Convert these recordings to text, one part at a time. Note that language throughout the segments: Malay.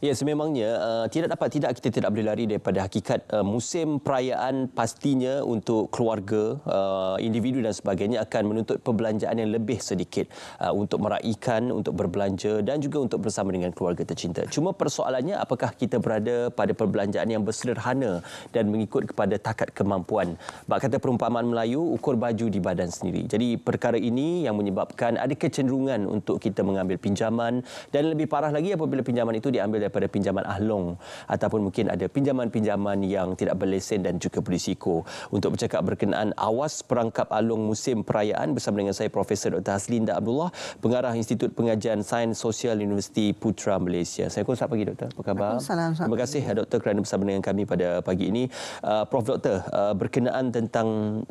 Ya, sememangnya uh, tidak dapat tidak kita tidak boleh lari daripada hakikat uh, musim perayaan pastinya untuk keluarga, uh, individu dan sebagainya akan menuntut perbelanjaan yang lebih sedikit uh, untuk meraihkan, untuk berbelanja dan juga untuk bersama dengan keluarga tercinta. Cuma persoalannya apakah kita berada pada perbelanjaan yang bersederhana dan mengikut kepada takat kemampuan. Bak kata perumpamaan Melayu, ukur baju di badan sendiri. Jadi perkara ini yang menyebabkan ada kecenderungan untuk kita mengambil pinjaman dan lebih parah lagi apabila pinjaman itu diambil daripada pinjaman ahlong ataupun mungkin ada pinjaman-pinjaman yang tidak berlesen dan juga berisiko. Untuk bercakap berkenaan awas perangkap ahlong musim perayaan bersama dengan saya Prof Dr. Haslinda Abdullah, pengarah Institut Pengajian Sains Sosial Universiti Putra Malaysia. Saya kongsi pagi Doktor. Apa khabar? Salam, Terima kasih eh, Doktor kerana bersama dengan kami pada pagi ini. Uh, Prof. Doktor, uh, berkenaan tentang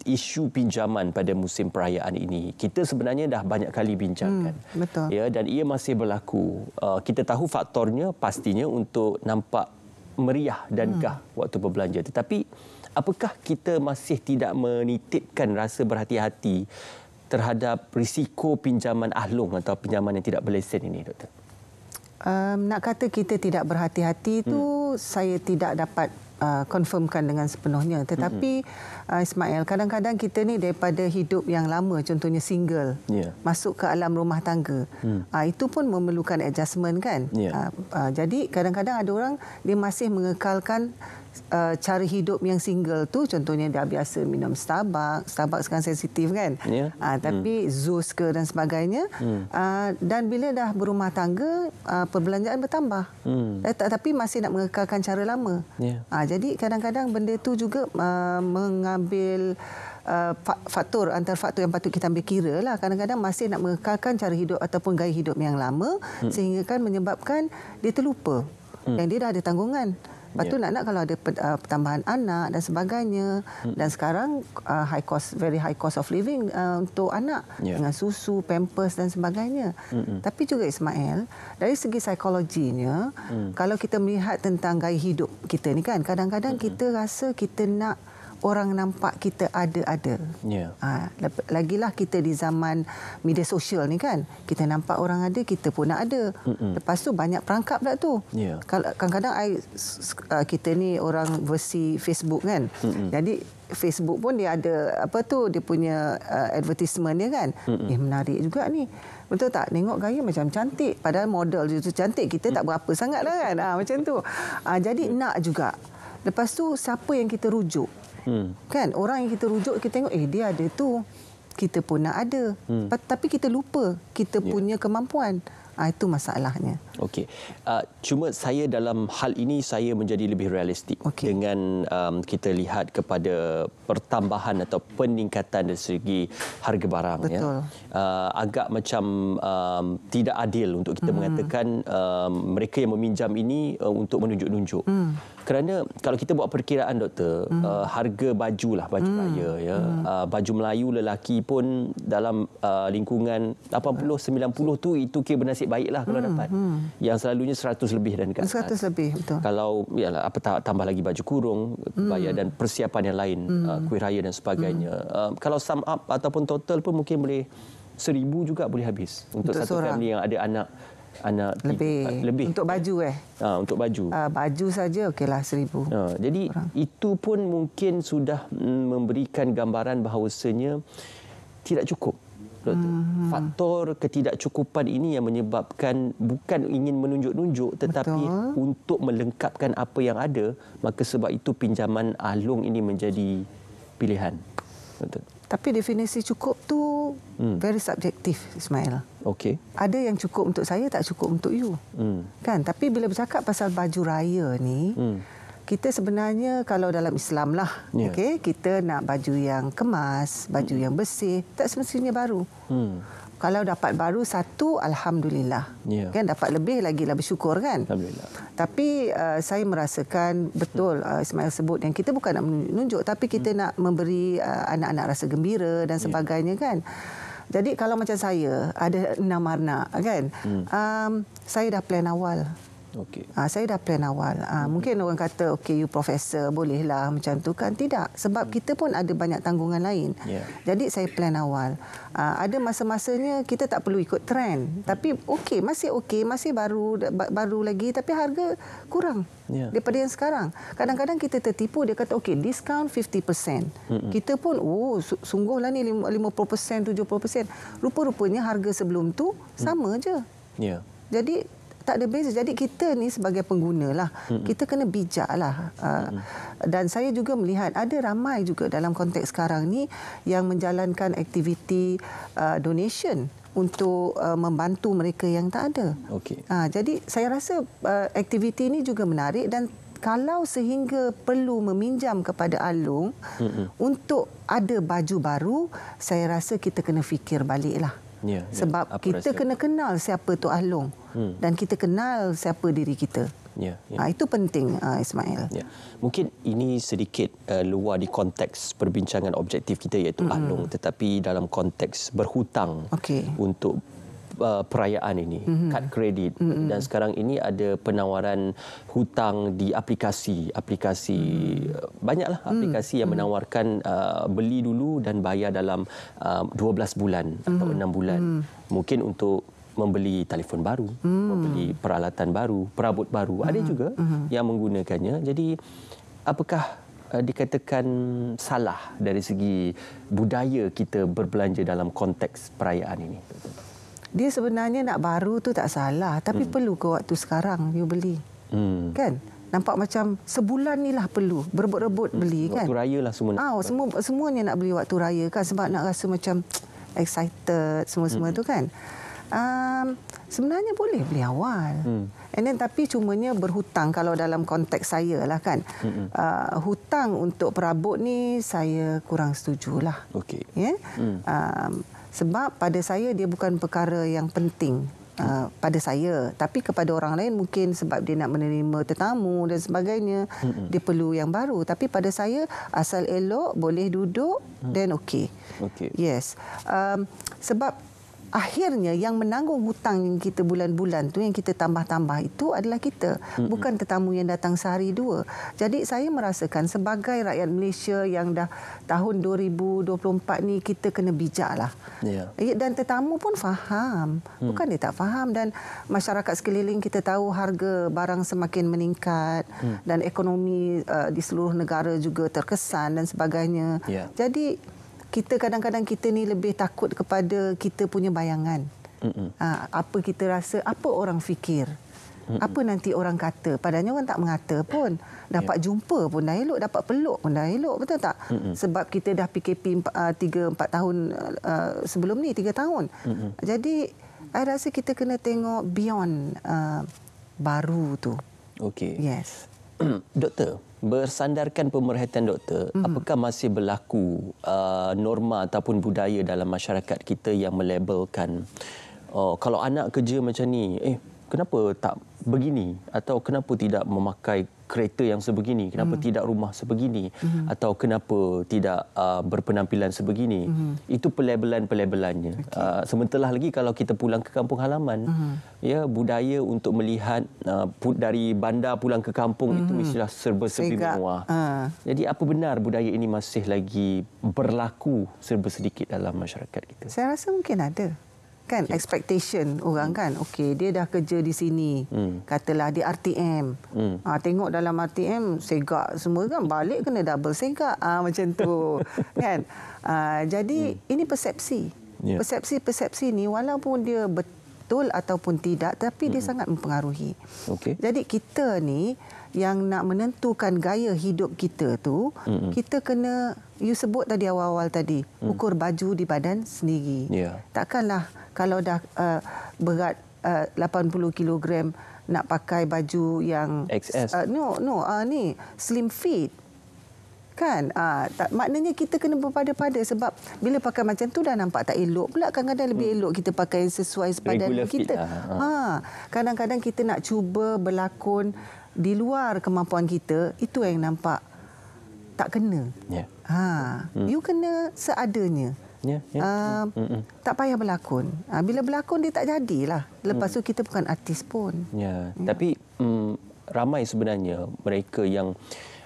isu pinjaman pada musim perayaan ini. Kita sebenarnya dah banyak kali bincangkan. Hmm, betul. Ya, dan ia masih berlaku. Uh, kita tahu faktornya pasti semestinya untuk nampak meriah dan gah hmm. waktu berbelanja. Tetapi apakah kita masih tidak menitipkan rasa berhati-hati terhadap risiko pinjaman ahlung atau pinjaman yang tidak berlesen ini, Doktor? Um, nak kata kita tidak berhati-hati itu hmm. saya tidak dapat Uh, confirmkan dengan sepenuhnya. Tetapi uh, Ismail, kadang-kadang kita ni daripada hidup yang lama, contohnya single, yeah. masuk ke alam rumah tangga, hmm. uh, itu pun memerlukan adjustment kan. Yeah. Uh, uh, jadi kadang-kadang ada orang dia masih mengekalkan uh, cara hidup yang single tu contohnya dia biasa minum Starbucks, Starbucks sekarang sensitif kan. Yeah. Ya. Uh, tapi hmm. Zeus ke dan sebagainya. Hmm. Uh, dan bila dah berumah tangga, uh, perbelanjaan bertambah. Hmm. Eh, tapi masih nak mengekalkan cara lama. Yeah. Ya. Uh, jadi kadang-kadang benda tu juga uh, mengambil Uh, faktor antar faktor yang patut kita ambil kira lah kadang-kadang masih nak mengekalkan cara hidup ataupun gaya hidup yang lama hmm. sehingga kan menyebabkan dia terlupa hmm. yang dia dah ada tanggungan Lepas yeah. nak-nak kalau ada uh, pertambahan anak dan sebagainya. Hmm. Dan sekarang uh, high cost, very high cost of living uh, untuk anak. Yeah. Dengan susu, pampers dan sebagainya. Hmm. Tapi juga Ismail, dari segi psikologinya, hmm. kalau kita melihat tentang gaya hidup kita ni kan, kadang-kadang hmm. kita rasa kita nak orang nampak kita ada-ada. Yeah. Ha, lagilah kita di zaman media sosial ni kan. Kita nampak orang ada, kita pun nak ada. Mm-mm. Lepas tu banyak perangkap dah tu. Yeah. Kadang-kadang uh, kita ni orang versi Facebook kan. Mm-mm. Jadi Facebook pun dia ada apa tu, dia punya uh, advertisement dia kan. Mm-mm. Eh menarik juga ni. Betul tak? Tengok gaya macam cantik. Padahal model dia tu cantik. Kita tak mm. berapa sangat lah kan. Ha, macam tu. Ha, jadi ya. nak juga. Lepas tu siapa yang kita rujuk? Hmm. Kan? Orang yang kita rujuk, kita tengok, eh dia ada tu. Kita pun nak ada. Hmm. Tapi kita lupa kita yeah. punya kemampuan. Ha, itu masalahnya. Okey. Uh, cuma saya dalam hal ini saya menjadi lebih realistik okay. dengan um, kita lihat kepada pertambahan atau peningkatan dari segi harga barang ya. Betul. ya. Uh, agak macam um, tidak adil untuk kita hmm. mengatakan um, mereka yang meminjam ini uh, untuk menunjuk-nunjuk. Hmm kerana kalau kita buat perkiraan doktor hmm. uh, harga bajulah baju hmm. raya ya hmm. uh, baju Melayu lelaki pun dalam uh, lingkungan 80 90 ah. tu itu kira bernasib baiklah kalau hmm. dapat hmm. yang selalunya 100 lebih dan ke atas 100 lebih betul kalau yalah apa tambah lagi baju kurung hmm. bayar dan persiapan yang lain hmm. uh, kuih raya dan sebagainya hmm. uh, kalau sum up ataupun total pun mungkin boleh seribu juga boleh habis untuk, untuk satu seorang. family yang ada anak anak lebih, tiga, lebih. untuk baju eh ha, untuk baju uh, baju saja okeylah seribu ha, jadi orang. itu pun mungkin sudah mm, memberikan gambaran bahawasanya tidak cukup mhm. faktor ketidakcukupan ini yang menyebabkan bukan ingin menunjuk-nunjuk tetapi Betul. untuk melengkapkan apa yang ada maka sebab itu pinjaman alung ini menjadi pilihan Betul. Tapi definisi cukup tu hmm. very subjektif, Ismail. Okey. Ada yang cukup untuk saya, tak cukup untuk you. Hmm. Kan? Tapi bila bercakap pasal baju raya ni, hmm. kita sebenarnya kalau dalam Islam lah, yeah. okey, kita nak baju yang kemas, baju hmm. yang bersih, tak semestinya baru. Hmm kalau dapat baru satu, alhamdulillah. Yeah. Kan dapat lebih lagi lebih syukur kan. Alhamdulillah. Tapi uh, saya merasakan betul hmm. uh, Ismail sebut yang kita bukan nak menunjuk tapi kita hmm. nak memberi uh, anak-anak uh, rasa gembira dan ya. sebagainya kan. Jadi kalau macam saya ada enam anak kan. Hmm. Um, saya dah plan awal. Okay. Ha, ah, saya dah plan awal. Ha, hmm. Mungkin orang kata, okay, you profesor bolehlah macam tu kan? Tidak, sebab hmm. kita pun ada banyak tanggungan lain. Yeah. Jadi saya plan awal. Ha, ada masa-masanya kita tak perlu ikut trend, hmm. tapi okay, masih okay, masih baru baru lagi, tapi harga kurang yeah. daripada yang sekarang. Kadang-kadang kita tertipu dia kata okay, discount 50%. Hmm. Kita pun, oh, sungguhlah ni 50%, 70%. Rupa-rupanya harga sebelum tu sama hmm. je. Yeah. Jadi tak ada beza. Jadi kita ni sebagai pengguna lah, mm -hmm. kita kena bijak lah. Mm -hmm. Dan saya juga melihat ada ramai juga dalam konteks sekarang ni yang menjalankan aktiviti uh, donation untuk uh, membantu mereka yang tak ada. Okay. Uh, jadi saya rasa uh, aktiviti ini juga menarik dan kalau sehingga perlu meminjam kepada Alung mm -hmm. untuk ada baju baru, saya rasa kita kena fikir baliklah. Ya, ya, Sebab ya, kita rasa? kena kenal siapa tu Ahlong hmm. dan kita kenal siapa diri kita. Ya, ya. Ha, itu penting uh, Ismail. Ya. Mungkin ini sedikit uh, luar di konteks perbincangan objektif kita iaitu mm-hmm. Ahlong tetapi dalam konteks berhutang okay. untuk uh, perayaan ini mm-hmm. kad kredit mm-hmm. dan sekarang ini ada penawaran hutang di aplikasi aplikasi mm-hmm. banyaklah hmm. aplikasi mm-hmm. yang hmm. menawarkan uh, beli dulu dan bayar dalam uh, 12 bulan mm-hmm. atau 6 hmm. bulan mm-hmm. mungkin untuk membeli telefon baru mm-hmm. membeli peralatan baru perabot baru mm-hmm. ada juga mm-hmm. yang menggunakannya jadi apakah uh, dikatakan salah dari segi budaya kita berbelanja dalam konteks perayaan ini dia sebenarnya nak baru tu tak salah tapi hmm. perlu ke waktu sekarang you beli hmm. kan nampak macam sebulan ni lah perlu berebut-rebut hmm. beli hmm. kan waktu raya lah semua ah, semua semuanya nak beli waktu raya kan sebab nak rasa macam excited semua-semua hmm. tu kan um, sebenarnya boleh beli awal hmm. and then tapi cumanya berhutang kalau dalam konteks saya lah kan hmm. uh, hutang untuk perabot ni saya kurang setujulah okey ya yeah? hmm. um, sebab pada saya dia bukan perkara yang penting uh, pada saya. Tapi kepada orang lain mungkin sebab dia nak menerima tetamu dan sebagainya, hmm. dia perlu yang baru. Tapi pada saya asal elok boleh duduk dan mm. then okey. Okey. Yes. Um, sebab akhirnya yang menanggung hutang yang kita bulan-bulan tu yang kita tambah-tambah itu adalah kita bukan tetamu yang datang sehari dua jadi saya merasakan sebagai rakyat Malaysia yang dah tahun 2024 ni kita kena bijaklah ya eh, dan tetamu pun faham mm. bukan dia tak faham dan masyarakat sekeliling kita tahu harga barang semakin meningkat mm. dan ekonomi uh, di seluruh negara juga terkesan dan sebagainya yeah. jadi kita kadang-kadang kita ni lebih takut kepada kita punya bayangan. Ha, apa kita rasa, apa orang fikir. Apa nanti orang kata? Padahal orang tak mengata pun. Ya. Dapat yeah. jumpa pun dah elok. Dapat peluk pun dah elok. Betul tak? Mm -hmm. Sebab kita dah PKP 3-4 ah, tahun ah, sebelum ni. 3 tahun. Mm -hmm. Jadi, saya rasa kita kena tengok beyond uh, baru tu. Okey. Yes. Doktor, bersandarkan pemerhatian doktor mm-hmm. apakah masih berlaku uh, norma ataupun budaya dalam masyarakat kita yang melabelkan oh kalau anak kerja macam ni eh kenapa tak sebegini atau kenapa tidak memakai kereta yang sebegini kenapa hmm. tidak rumah sebegini hmm. atau kenapa tidak uh, berpenampilan sebegini hmm. itu pelabelan-pelabelannya okay. uh, sementara lagi kalau kita pulang ke kampung halaman hmm. ya budaya untuk melihat uh, dari bandar pulang ke kampung hmm. itu mestilah serba sedikit mewah uh. jadi apa benar budaya ini masih lagi berlaku serba sedikit dalam masyarakat kita saya rasa mungkin ada kan okay. expectation orang hmm. kan okey dia dah kerja di sini hmm. katalah di RTM hmm. ha, tengok dalam RTM segak semua kan balik kena double segak ah ha, macam tu kan ha, jadi hmm. ini persepsi yeah. persepsi persepsi ni walaupun dia betul ataupun tidak tapi hmm. dia sangat mempengaruhi okey jadi kita ni yang nak menentukan gaya hidup kita tu hmm. kita kena you sebut tadi awal-awal tadi hmm. ukur baju di badan sendiri yeah. takkanlah kalau dah uh, berat uh, 80 kg nak pakai baju yang XS. Uh, no no uh, ni slim fit kan uh, tak maknanya kita kena berpada-pada sebab bila pakai macam tu dah nampak tak elok pula kadang-kadang lebih hmm. elok kita pakai yang sesuai sepadan kita lah. Ha. ha kadang-kadang kita nak cuba berlakon di luar kemampuan kita itu yang nampak tak kena yeah. ha hmm. you kena seadanya Yeah, yeah. Ya. Uh, mm, mm -mm. Tak payah berlakon. Uh, bila berlakon, dia tak jadilah. Lepas mm. tu kita bukan artis pun. Yeah. Yeah. Tapi um, ramai sebenarnya mereka yang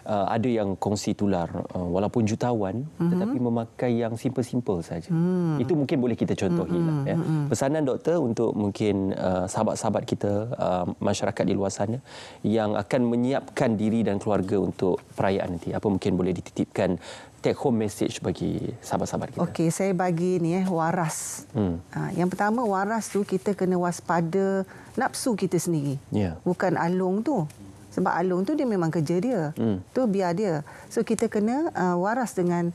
uh, ada yang kongsi tular. Uh, walaupun jutawan, mm -hmm. tetapi memakai yang simple-simple saja. Mm. Itu mungkin boleh kita contohi. Mm -hmm. ya. Hmm, hmm. Pesanan doktor untuk mungkin sahabat-sahabat uh, kita, uh, masyarakat di luar sana, yang akan menyiapkan diri dan keluarga untuk perayaan nanti. Apa mungkin boleh dititipkan take home message bagi sahabat-sahabat kita? Okey, saya bagi ni eh waras. Hmm. Ha, yang pertama waras tu kita kena waspada nafsu kita sendiri. Yeah. Bukan alung tu. Sebab alung tu dia memang kerja dia. Hmm. Tu biar dia. So kita kena uh, waras dengan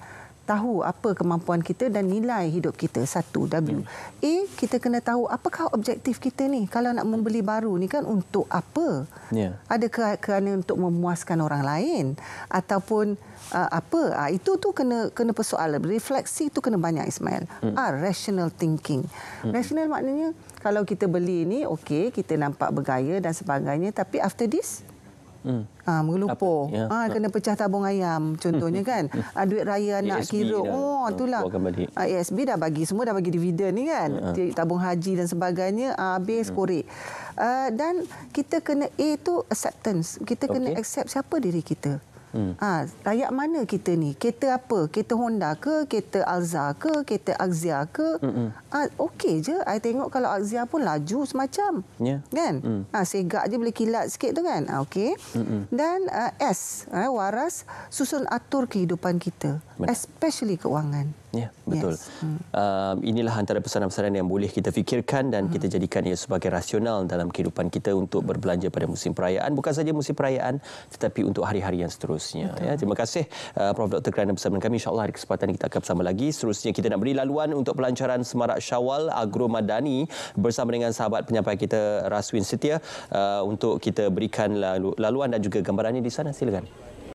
tahu apa kemampuan kita dan nilai hidup kita. Satu, W. A, kita kena tahu apakah objektif kita ni kalau nak membeli baru ni kan untuk apa? Yeah. Ada kerana untuk memuaskan orang lain ataupun uh, apa? Uh, itu tu kena kena persoalan. Refleksi tu kena banyak Ismail. Hmm. R, ah, rational thinking. Hmm. Rational maknanya kalau kita beli ni okey, kita nampak bergaya dan sebagainya tapi after this Hmm. Ah, mengelupur. Apa? Ya, ah, kena pecah tabung ayam contohnya kan. Hmm. Ah, duit raya nak kira. Oh, itulah. Ah, ISB dah bagi semua dah bagi dividen ni kan. Ya. Tabung haji dan sebagainya ah, habis hmm. korek. Uh, dan kita kena A tu acceptance. Kita kena accept siapa diri kita. Hmm. Ha, layak mana kita ni? Kereta apa? Kereta Honda ke? Kereta Alza ke? Kereta Axia ke? Hmm. Ha, Okey je. Saya tengok kalau Axia pun laju semacam. Yeah. Kan? Hmm. Ha, segak je boleh kilat sikit tu kan? Ha, Okey. Hmm. Dan uh, S. Eh, waras susun atur kehidupan kita. Benar. Especially keuangan. Ya, betul. Yes. Hmm. Um, inilah antara pesanan-pesanan yang boleh kita fikirkan dan hmm. kita jadikan ia sebagai rasional dalam kehidupan kita untuk berbelanja pada musim perayaan. Bukan saja musim perayaan, tetapi untuk hari-hari yang seterusnya. Ya, terima kasih uh, Prof. Dr. kerana bersama kami. InsyaAllah hari kesempatan kita akan bersama lagi. Seterusnya kita nak beri laluan untuk pelancaran Semarak Syawal Agro Madani bersama dengan sahabat penyampai kita Raswin Setia uh, untuk kita berikan laluan dan juga gambarannya di sana. Silakan.